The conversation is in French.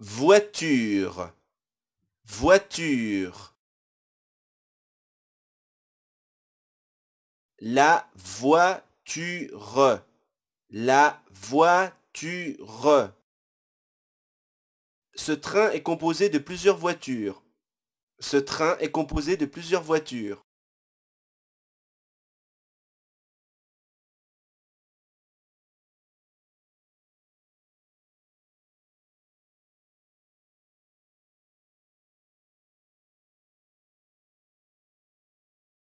voiture, voiture. La voiture, la voiture. Ce train est composé de plusieurs voitures. Ce train est composé de plusieurs voitures.